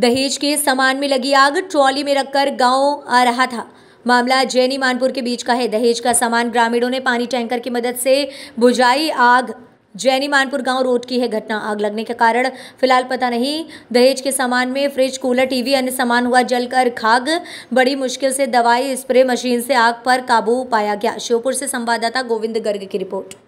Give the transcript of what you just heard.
दहेज के सामान में लगी आग ट्रॉली में रखकर गांव आ रहा था मामला जैनी मानपुर के बीच का है दहेज का सामान ग्रामीणों ने पानी टैंकर की मदद से बुझाई आग जैनी मानपुर गांव रोड की है घटना आग लगने के कारण फिलहाल पता नहीं दहेज के सामान में फ्रिज कूलर टीवी अन्य सामान हुआ जलकर खाग बड़ी मुश्किल से दवाई स्प्रे मशीन से आग पर काबू पाया गया श्योपुर से संवाददाता गोविंद गर्ग की रिपोर्ट